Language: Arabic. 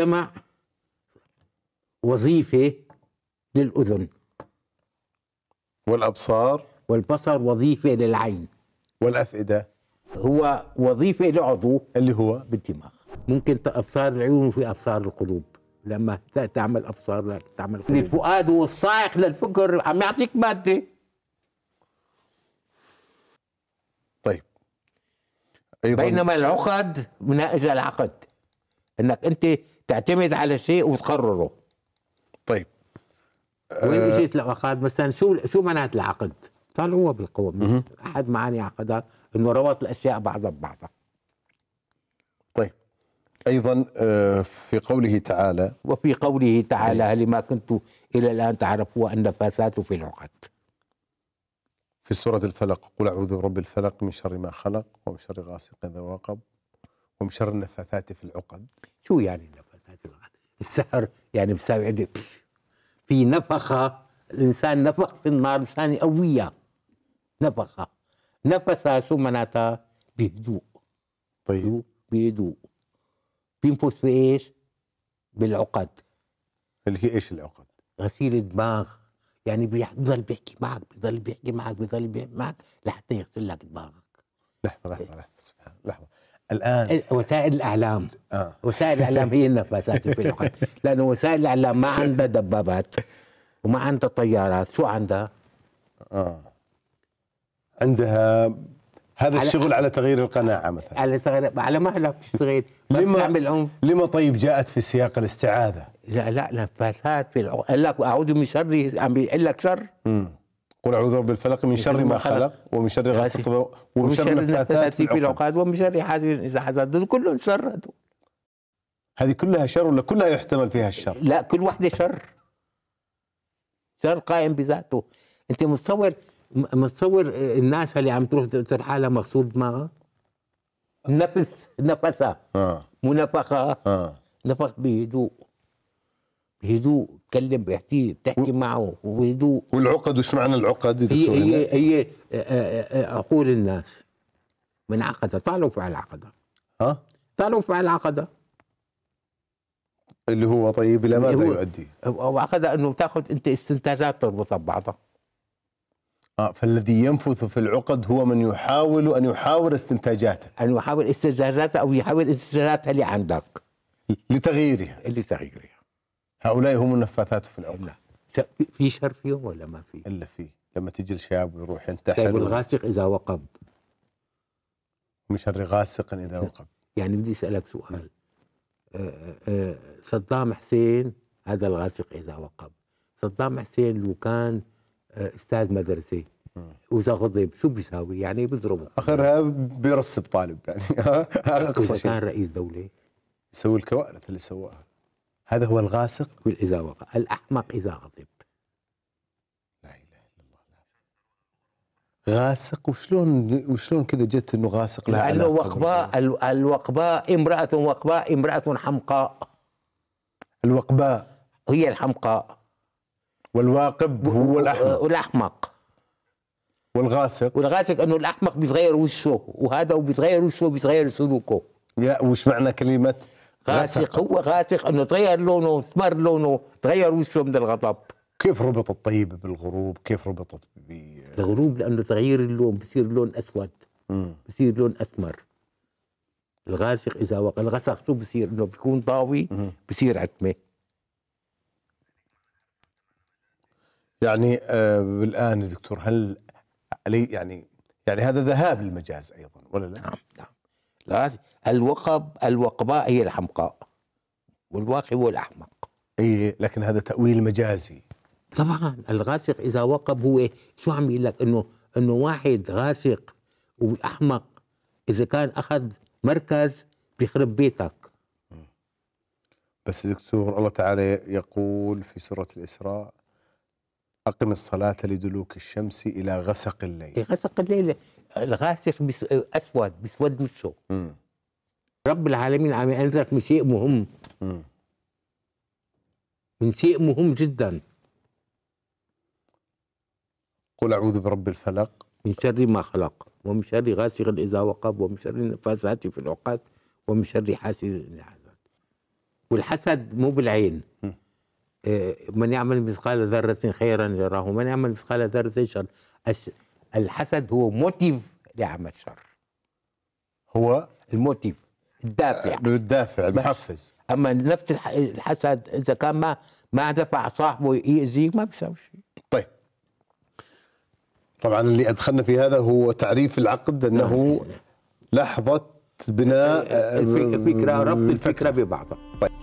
المجتمع وظيفة للأذن والأبصار والبصر وظيفة للعين والأفئدة هو وظيفة لعضو اللي هو بالدماغ ممكن أبصار العيون وفي أبصار القلوب لما تعمل أبصار لك تعمل قلوب. الفؤاد والصاعق للفكر عم يعطيك مادة طيب أيضا بينما العقد من أجل العقد انك انت تعتمد على شيء وتقرره طيب وين اجيت آه. العقد مثلا شو شو معنات العقد؟ قال هو بالقوة احد معاني عقدها انه ربط الاشياء بعضها ببعضها طيب ايضا آه، في قوله تعالى وفي قوله تعالى أيه. لما كنت الى الان تعرفوا النفاثات في العقد في سورة الفلق قل أعوذ برب الفلق من شر ما خلق ومن شر غاسق إذا وقب ومن شر النفاثات في العقد شو يعني النفاثات؟ السحر يعني بيساوي عندي في نفخة الإنسان نفخ في النار مشان يقويها نفخة نفسها شو معناتها بهدوء طيب بهدوء بينفس في ايش؟ بالعقد اللي هي ايش العقد؟ غسيل الدماغ يعني بيضل بيحكي معك بيضل بيحكي معك بيضل بيحكي معك لحتى يغسل لك دماغك لحظة لحظة لحظة سبحان لحظة الان وسائل الاعلام آه. وسائل الاعلام هي النفاثات في الوقت لانه وسائل الاعلام ما عندها دبابات وما عندها طيارات شو عندها؟ اه عندها هذا على الشغل على تغيير القناعه مثلا على تغيير على مهلك تشتغل لما تعمل عنف لما طيب جاءت في سياق الاستعاذه لا لا نفاثات في العقل قال لك اعوذ من شر عم بيقول لك شر قل اعوذ برب الفلق من شر ما خلق ومن شر غاسق ومن شر النفاثات في العقاد ومن شر حاسد اذا حسد كلهم شر هذه كلها شر ولا كلها يحتمل فيها الشر؟ لا كل واحدة شر شر قائم بذاته أنت متصور متصور الناس اللي عم تروح تقتل حالها مغسول دماغها؟ نفس نفسها آه. منفخة آه. نفخ بهدوء هدوء تكلم بحكي بتحكي و... معه وهدوء والعقد وش معنى آه، آه، آه، العقد هي هي, هي عقول الناس من عقده طالوا في العقده ها طالوا في العقده اللي هو طيب الى ماذا يؤدي؟ عقدها انه تاخذ انت استنتاجات تربطها ببعضها آه فالذي ينفث في العقد هو من يحاول ان يحاور استنتاجاته ان يحاول استنتاجاته او يحاول استنتاجاتها اللي عندك لتغييرها لتغييرها هؤلاء هم النفاثات في العقد في شر فيهم ولا ما في؟ الا فيه لما تجي الشاب ويروح ينتحر طيب الغاسق اذا وقب من شر غاسق اذا وقب يعني بدي اسالك سؤال أه، أه، أه، صدام حسين هذا الغاسق اذا وقب صدام حسين لو كان استاذ مدرسه واذا غضب شو بيساوي؟ يعني بيضربه اخرها بيرسب طالب يعني اقصى شيء كان رئيس دوله يسوي الكوارث اللي سواها هذا هو الغاسق إذا وقع الأحمق إذا غضب لا إله إلا الله غاسق وشلون وشلون كذا جت انه غاسق لا لانه وقباء الوقباء امراه وقباء امراه حمقاء الوقباء هي الحمقاء والواقب هو الاحمق والاحمق والغاسق والغاسق انه الاحمق بيتغير وشه وهذا وبيتغير وشه وبيتغير سلوكه يا وش معنى كلمه غاسق هو غاسق انه تغير لونه اثمر لونه تغير وشه من الغضب كيف ربط الطيب بالغروب؟ كيف ربطت ب الغروب لانه تغيير اللون بصير لون اسود مم. بصير لون اسمر الغاسق اذا وقع الغسق شو بصير انه بيكون ضاوي مم. بصير عتمه يعني آه الان دكتور هل علي يعني يعني هذا ذهاب المجاز ايضا ولا لا؟ نعم نعم الوقب الوقباء هي الحمقاء والواقي هو الأحمق اي لكن هذا تأويل مجازي طبعا الغاسق إذا وقب هو إيه؟ شو عم يقول لك إنه إنه واحد غاسق وأحمق إذا كان أخذ مركز بيخرب بيتك بس دكتور الله تعالى يقول في سورة الإسراء أقم الصلاة لدلوك الشمس إلى غسق الليل إيه، غسق الليل الغاسق بس... اسود بيسود وشه رب العالمين عم ينذرك من شيء مهم مم. من شيء مهم جدا قل اعوذ برب الفلق من شر ما خلق ومن شر غاسق اذا وقب ومن شر النفاثات في العقد ومن شر حاسد اذا حسد والحسد مو بالعين مم. آه، من يعمل مثقال ذرة خيرا يراه ومن يعمل مثقال ذرة شر الحسد هو موتيف لعمل شر هو الموتيف الدافع آه، الدافع المحفز اما نفس الحسد اذا كان ما ما دفع صاحبه يأذيك ما بيساوي شيء طيب طبعا اللي ادخلنا في هذا هو تعريف العقد انه نعم. لحظه بناء الفكره ربط الفكره ببعضها طيب.